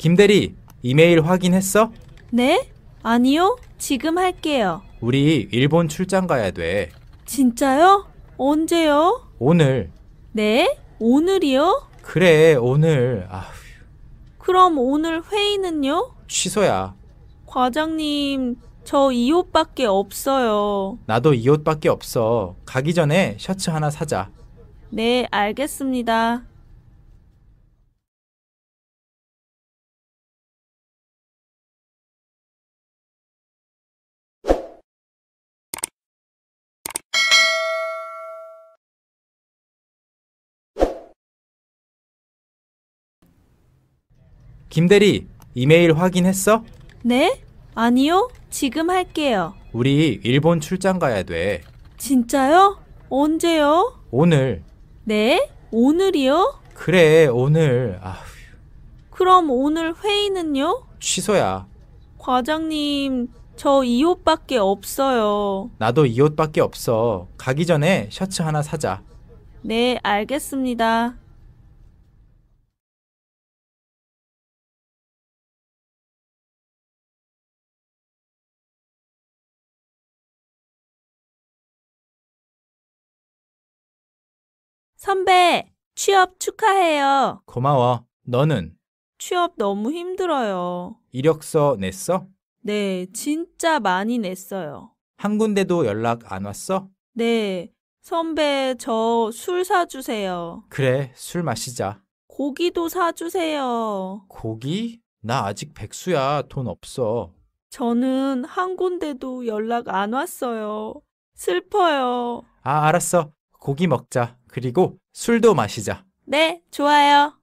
김대리, 이메일 확인했어? 네? 아니요. 지금 할게요. 우리 일본 출장 가야 돼. 진짜요? 언제요? 오늘. 네? 오늘이요? 그래, 오늘. 아휴, 그럼 오늘 회의는요? 취소야. 과장님, 저 이 옷밖에 없어요. 나도 이 옷밖에 없어. 가기 전에 셔츠 하나 사자. 네, 알겠습니다. 김대리, 이메일 확인했어? 네? 아니요. 지금 할게요. 우리 일본 출장 가야 돼. 진짜요? 언제요? 오늘. 네? 오늘이요? 그래, 오늘. 아휴, 그럼 오늘 회의는요? 취소야. 과장님, 저 이 옷밖에 없어요. 나도 이 옷밖에 없어. 가기 전에 셔츠 하나 사자. 네, 알겠습니다. 선배, 취업 축하해요. 고마워. 너는 취업 너무 힘들어요. 이력서 냈어? 네, 진짜 많이 냈어요. 한 군데도 연락 안 왔어? 네, 선배, 저 술 사주세요. 그래, 술 마시자. 고기도 사주세요. 고기? 나 아직 백수야. 돈 없어. 저는 한 군데도 연락 안 왔어요. 슬퍼요. 아, 알았어. 고기 먹자. 그리고 술도 마시자. 네, 좋아요.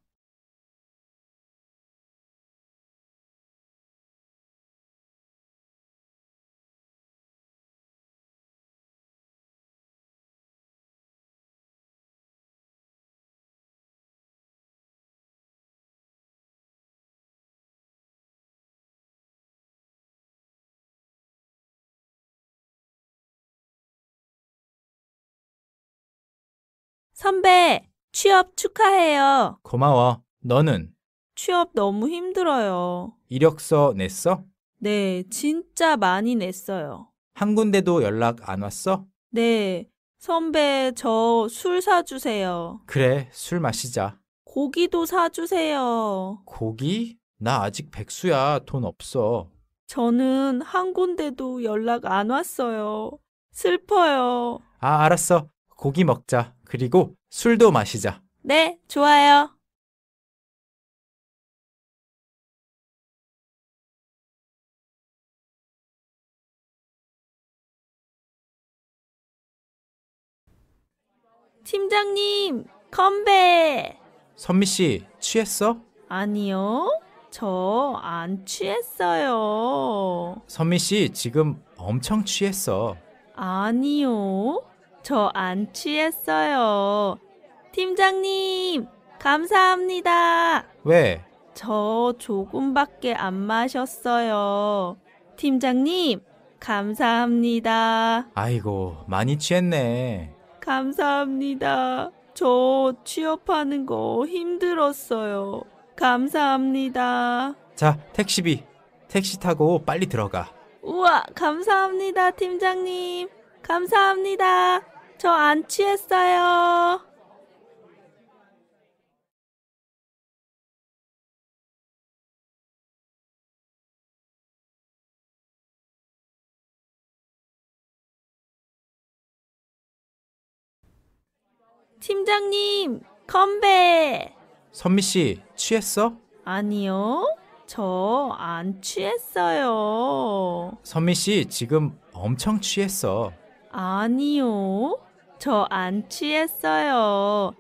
선배, 취업 축하해요. 고마워. 너는 취업 너무 힘들어요. 이력서 냈어? 네, 진짜 많이 냈어요. 한 군데도 연락 안 왔어? 네, 선배, 저 술 사주세요. 그래, 술 마시자. 고기도 사주세요. 고기? 나 아직 백수야. 돈 없어. 저는 한 군데도 연락 안 왔어요. 슬퍼요. 아, 알았어. 고기 먹자. 그리고 술도 마시자. 네, 좋아요. 팀장님, 건배! 선미 씨, 취했어? 아니요, 저 안 취했어요. 선미 씨, 지금 엄청 취했어. 아니요, 저안 취했어요. 팀장님, 감사합니다. 왜? 저 조금밖에 안 마셨어요. 팀장님, 감사합니다. 아이고, 많이 취했네. 감사합니다. 저 취업하는 거 힘들었어요. 감사합니다. 자, 택시비. 택시 타고 빨리 들어가. 우와, 감사합니다, 팀장님. 감사합니다. 저안 취했어요. 팀장님, 건배! 선미 씨, 취했어? 아니요. 저 안 취했어요. 선미 씨, 지금 엄청 취했어. 아니요. 저안 취했어요.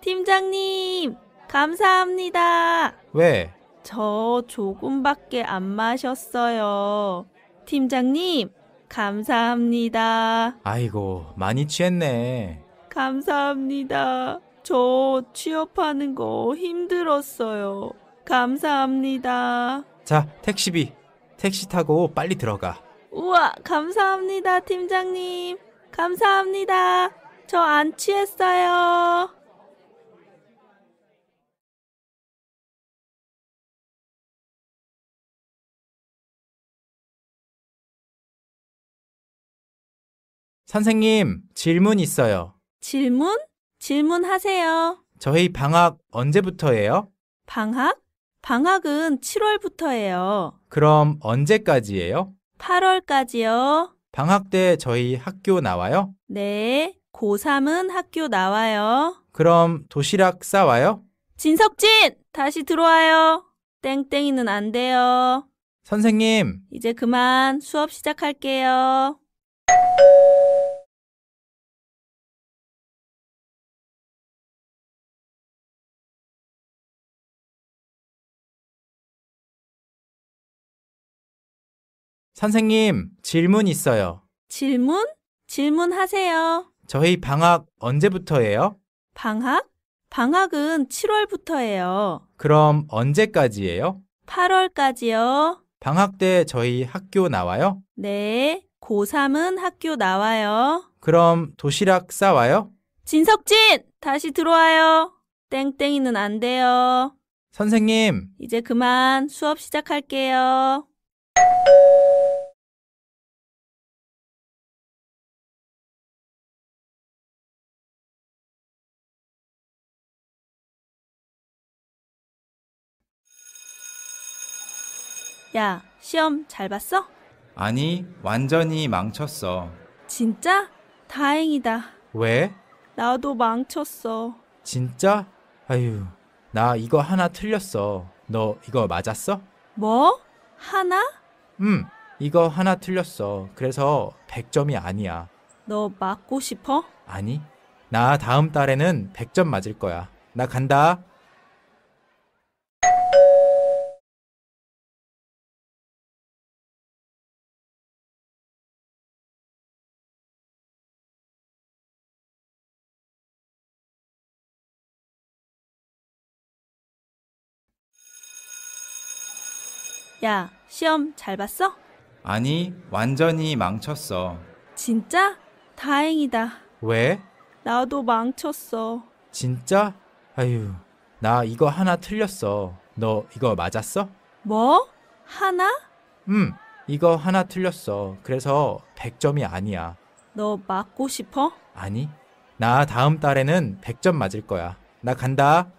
팀장님, 감사합니다. 왜? 저 조금밖에 안 마셨어요. 팀장님, 감사합니다. 아이고, 많이 취했네. 감사합니다. 저 취업하는 거 힘들었어요. 감사합니다. 자, 택시비. 택시 타고 빨리 들어가. 우와, 감사합니다, 팀장님. 감사합니다. 저안 취했어요. 선생님, 질문 있어요. 질문? 질문하세요. 저희 방학 언제부터예요? 방학? 방학은 7월부터예요. 그럼 언제까지예요? 8월까지요. 방학 때 저희 학교 나와요? 네. 고3은 학교 나와요. 그럼 도시락 싸와요? 진석진! 다시 들어와요. 땡땡이는 안 돼요. 선생님, 이제 그만 수업 시작할게요. 선생님, 질문 있어요. 질문? 질문하세요. 저희 방학 언제부터예요? 방학? 방학은 7월부터예요. 그럼 언제까지예요? 8월까지요. 방학 때 저희 학교 나와요? 네. 고3은 학교 나와요. 그럼 도시락 싸와요? 진석진! 다시 들어와요. 땡땡이는 안 돼요. 선생님, 이제 그만 수업 시작할게요. 야, 시험 잘 봤어? 아니, 완전히 망쳤어. 진짜? 다행이다. 왜? 나도 망쳤어. 진짜? 아유, 나 이거 하나 틀렸어. 너 이거 맞았어? 뭐? 하나? 음, 이거 하나 틀렸어. 그래서 100점이 아니야. 너 맞고 싶어? 아니, 나 다음 달에는 100점 맞을 거야. 나 간다. 야, 시험 잘 봤어? 아니, 완전히 망쳤어. 진짜? 다행이다. 왜? 나도 망쳤어. 진짜? 아유, 나 이거 하나 틀렸어. 너 이거 맞았어? 뭐? 하나? 음, 이거 하나 틀렸어. 그래서 100점이 아니야. 너 맞고 싶어? 아니, 나 다음 달에는 100점 맞을 거야. 나 간다.